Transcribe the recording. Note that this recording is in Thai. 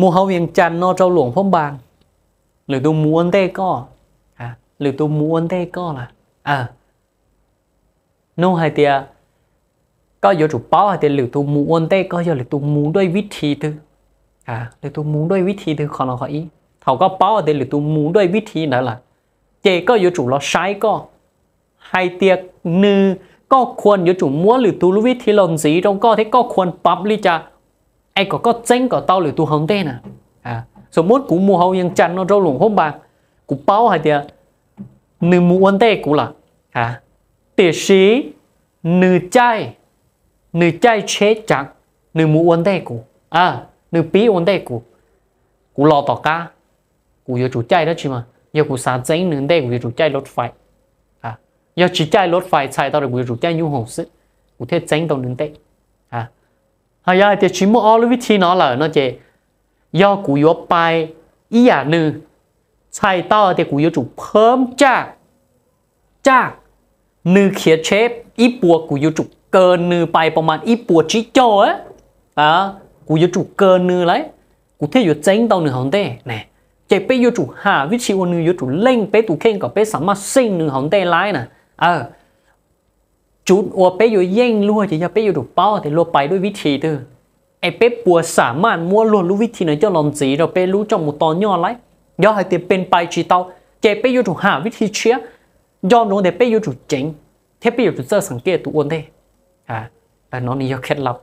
มูเฮาเวียงจันนอเจ้าหลวงพ่อบางหรือตัวม้วนเต้ก็อ่ะหรือตัวม้วนเต้ก็ล่ะอ่ะนู่นไฮเตีย ก็ยู่ถเป้าไฮเตียหรือตัวมูอ้วนเต้ก็ยูหรือตัวมูด้วยวิธีทืออ่ะหรือตัวมูด้วยวิธีทือของเราเขาอีเขาก็เป้าไฮเตียหรือตัวมูด้วยวิธีนั่นแหละเจก็ยู่ถเราใช้ก็ไฮเตียนือก็ควรยู่ถม้วนหรือตัวลวิธีหล่นสีตรงก็ที่ก็ควรปั๊บลิจะ ai có có tranh có tao lửa tu hồng tên à à số mốt cũng mua hậu nhưng chăn nó râu lủng hôm bạc cũng bao hay tiệt nữ mua quân tê cũng là à tiệt sĩ nữ trai nữ trai chế chặt nữ mua quân tê cũng à nữ bí quân tê cũng cũng lo tỏ ca cũng yêu chủ trai đó chứ mà yêu cũng sáng tranh nữ tê cũng yêu chủ trai lót phải à yêu chỉ trai lót phải chạy tao được yêu chủ trai nhu hồng sức cũng thế tranh tao nữ tê ฮายาเตชิมุออลวิธีนอเหล่าเนาะเจ ย่อกูยบไปอีอย่างหนึ่งใช่ต่อเตกูยจุเพิ่มจาก จากนือเขียเชฟอีปัวกูยจุเกินนือไปประมาณอีปัวจิโจเอะกูยจุเกินนือเลยกูเที่ยวเจ๊งตอนหนึ่งของเต้เนี่ยเจะไปยจุหาวิธีวันนึงยจุเล่งไปตุเข่งกับไปสามารถเซ็งหนึ่งของเต้ไล่นะเออจุดอัวเปอยู่เย่งลัวจะยาเปอยู่ถูกเป้าแต่ลัวไปด้วยวิธีเตอไอเป้ปัวสามารถมั่วลวนรู้วิธีี่นเจ้าลองสี เราเปรู้จังมุตอนย่อไรย่อให้เตียเป็นไปชีเตาเจเปอยู่ถูกหาวิธีเชียย่อลงแต่เปอยู่ถูกเจ๋งเทปอยู่ถูกเจอสังเกตตัวอ้วนได้อ่าแต่น้องนี่ยอเคล็ดลับ